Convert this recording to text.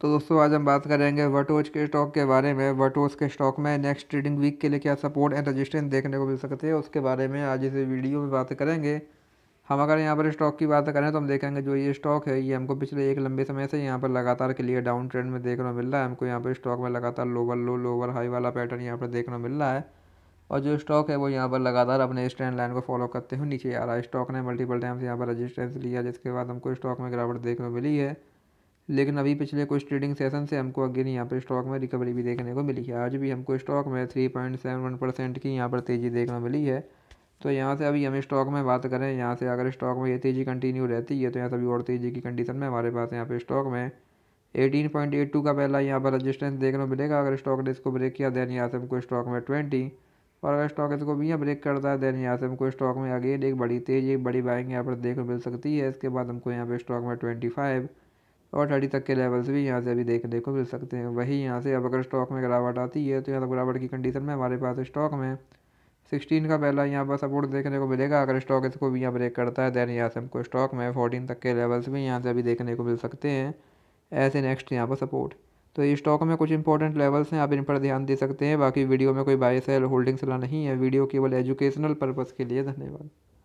तो दोस्तों आज हम बात करेंगे वटोज के स्टॉक के बारे में वटोज के स्टॉक में नेक्स्ट ट्रेडिंग वीक के लिए क्या सपोर्ट एंड रजिस्ट्रेंस देखने को मिल सकते हैं उसके बारे में आज इस वीडियो में बात करेंगे हम अगर यहाँ पर स्टॉक की बात करें तो हम देखेंगे जो ये स्टॉक है ये हमको पिछले एक लंबे समय से यहाँ पर लगातार क्लियर डाउन ट्रेंड में देखने को मिल रहा है हमको यहाँ पर स्टॉक में लगातार लोअर लो लोअर हाई वाला पैटर्न यहाँ पर देखने को मिल रहा है और जो स्टॉक है वो यहाँ पर लगातार अपने स्टैंड लाइन को फॉलो करते हुए नीचे आ रहा है स्टॉक ने मल्टीपल टाइम्स यहाँ पर रजिस्ट्रेंस लिया जिसके बाद हमको स्टॉक में गिरावट देखने को मिली है लेकिन अभी पिछले कुछ ट्रेडिंग सेशन से हमको अगेन यहाँ पर स्टॉक में रिकवरी भी देखने को मिली है आज भी हमको स्टॉक में three point seven one percent की यहाँ पर तेज़ी देखने मिली है तो यहाँ से अभी हम स्टॉक में बात करें यहाँ से अगर स्टॉक में ये तेज़ी कंटिन्यू रहती है तो यहाँ से अभी और तेज़ी की कंडीशन में हमारे पास यहाँ पर स्टॉक में एटीन पॉइंट एट टू का पहला यहाँ पर रजिस्टेंस देखने को मिलेगा अगर स्टॉक ने इसको ब्रेक किया देन यहाँ से हमको स्टॉक में ट्वेंटी और अगर स्टॉक इसको भी यहाँ ब्रेक करता है देन यहाँ से हमको स्टॉक में अगेन एक बड़ी तेजी एक बड़ी बाइंग यहाँ पर देखने मिल सकती है इसके बाद हमको यहाँ पर स्टॉक में ट्वेंटी फाइव और थर्टी तक के लेवल्स भी यहाँ से अभी देखने को मिल सकते हैं वही यहाँ से अब अगर स्टॉक में गिरावट आती है तो यहाँ तक गिरावट की कंडीशन में हमारे पास स्टॉक में सिक्सटीन का पहला यहाँ पर सपोर्ट देखने को मिलेगा अगर स्टॉक इसको भी यहाँ ब्रेक करता है देन यहाँ से हमको स्टॉक में फोर्टीन तक के लेवल्स भी यहाँ से अभी देखने को मिल सकते हैं ऐसे नेक्स्ट यहाँ पर सपोर्ट तो ये स्टॉक में कुछ इंपॉर्टेंट लेवल्स हैं आप इन पर ध्यान दे सकते हैं बाकी वीडियो में कोई बाय सेल होल्डिंग सलाह नहीं है वीडियो केवल एजुकेशनल पर्पज़ के लिए धन्यवाद